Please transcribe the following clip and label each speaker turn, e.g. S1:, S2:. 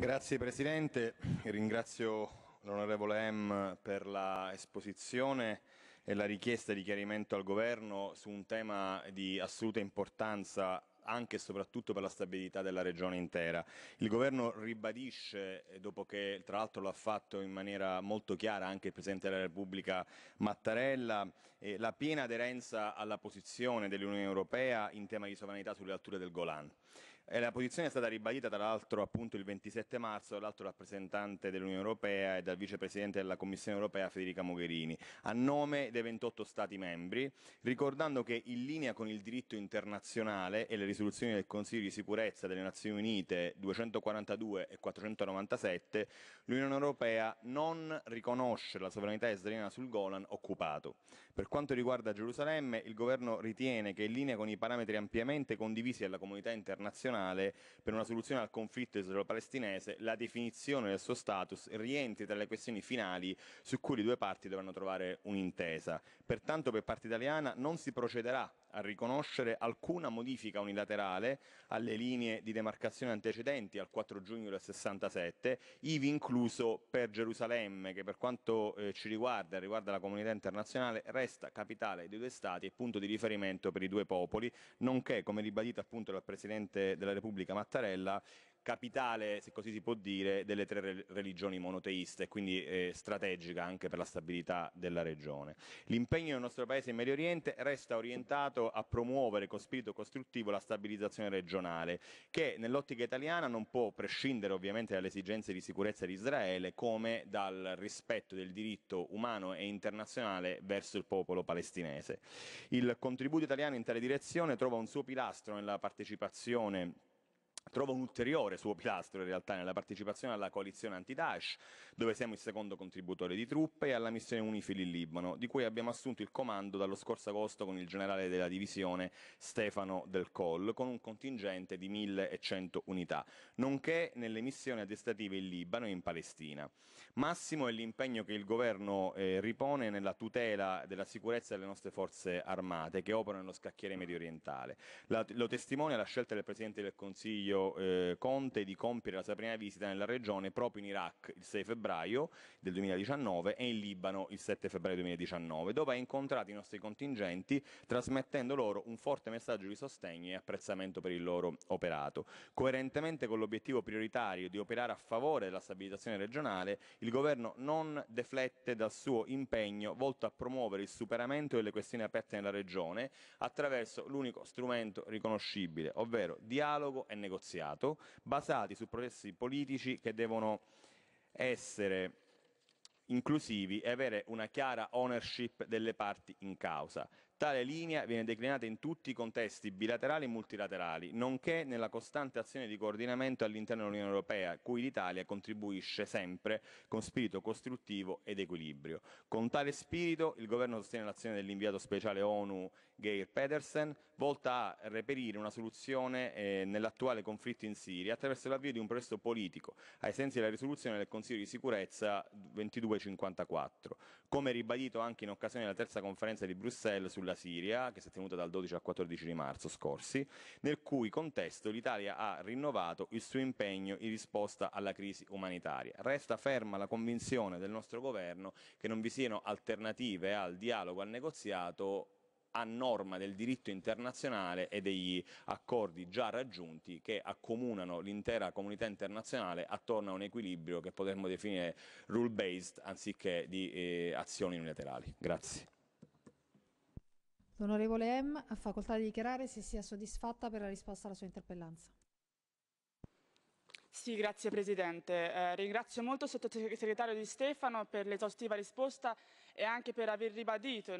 S1: Grazie Presidente, ringrazio l'onorevole M per l'esposizione e la richiesta di chiarimento al Governo su un tema di assoluta importanza anche e soprattutto per la stabilità della regione intera. Il governo ribadisce, dopo che tra l'altro l'ha fatto in maniera molto chiara anche il Presidente della Repubblica Mattarella, eh, la piena aderenza alla posizione dell'Unione Europea in tema di sovranità sulle alture del Golan. E la posizione è stata ribadita tra l'altro appunto il 27 marzo dall'altro rappresentante dell'Unione Europea e dal vicepresidente della Commissione Europea Federica Mogherini, a nome dei 28 Stati membri, ricordando che in linea con il diritto internazionale e le risoluzioni del Consiglio di sicurezza delle Nazioni Unite 242 e 497, l'Unione Europea riconosce la sovranità israeliana sul Golan occupato. Per quanto riguarda Gerusalemme, il governo ritiene che in linea con i parametri ampiamente condivisi dalla comunità internazionale per una soluzione al conflitto israelo-palestinese, la definizione del suo status rientri tra le questioni finali su cui le due parti dovranno trovare un'intesa. Pertanto per parte italiana non si procederà a riconoscere alcuna modifica unilaterale alle linee di demarcazione antecedenti al 4 giugno del 67, ivi incluso per Gerusalemme che che per quanto eh, ci riguarda e riguarda la comunità internazionale resta capitale dei due Stati e punto di riferimento per i due popoli, nonché, come ribadito appunto dal Presidente della Repubblica Mattarella, capitale, se così si può dire, delle tre religioni monoteiste, e quindi eh, strategica anche per la stabilità della regione. L'impegno del nostro Paese in Medio Oriente resta orientato a promuovere con spirito costruttivo la stabilizzazione regionale, che nell'ottica italiana non può prescindere ovviamente dalle esigenze di sicurezza di Israele come dal rispetto del diritto umano e internazionale verso il popolo palestinese. Il contributo italiano in tale direzione trova un suo pilastro nella partecipazione Trova un ulteriore suo pilastro in realtà nella partecipazione alla coalizione anti-Daesh, dove siamo il secondo contributore di truppe, e alla missione UNIFIL in Libano, di cui abbiamo assunto il comando dallo scorso agosto con il generale della divisione Stefano Del Col, con un contingente di 1100 unità, nonché nelle missioni addestrative in Libano e in Palestina. Massimo è l'impegno che il governo eh, ripone nella tutela della sicurezza delle nostre forze armate che operano nello scacchiere mediorientale. La, lo testimonia la scelta del Presidente del Consiglio Silvio eh, Conte di compiere la sua prima visita nella regione proprio in Iraq il 6 febbraio del 2019 e in Libano il 7 febbraio 2019, dove ha incontrato i nostri contingenti trasmettendo loro un forte messaggio di sostegno e apprezzamento per il loro operato. Coerentemente con l'obiettivo prioritario di operare a favore della stabilizzazione regionale, il governo non deflette dal suo impegno volto a promuovere il superamento delle questioni aperte nella regione attraverso l'unico strumento riconoscibile, ovvero dialogo e negoziazione negoziato, basati su processi politici che devono essere inclusivi e avere una chiara ownership delle parti in causa. Tale linea viene declinata in tutti i contesti bilaterali e multilaterali, nonché nella costante azione di coordinamento all'interno dell'Unione Europea, cui l'Italia contribuisce sempre con spirito costruttivo ed equilibrio. Con tale spirito il Governo sostiene l'azione dell'inviato speciale ONU Geir Pedersen, volta a reperire una soluzione eh, nell'attuale conflitto in Siria attraverso l'avvio di un processo politico, ai sensi della risoluzione del Consiglio di sicurezza 2254, come ribadito anche in occasione della terza conferenza di Bruxelles sulla sulla Siria, che si è tenuta dal 12 al 14 di marzo scorsi, nel cui contesto l'Italia ha rinnovato il suo impegno in risposta alla crisi umanitaria. Resta ferma la convinzione del nostro governo che non vi siano alternative al dialogo, al negoziato a norma del diritto internazionale e degli accordi già raggiunti che accomunano l'intera comunità internazionale attorno a un equilibrio che potremmo definire rule based anziché di eh, azioni unilaterali. Grazie. L'onorevole M ha facoltà di dichiarare se sia soddisfatta per la risposta alla sua interpellanza. Sì, grazie Presidente. Eh, ringrazio molto il sottosegretario Di Stefano per l'esaustiva risposta e anche per aver ribadito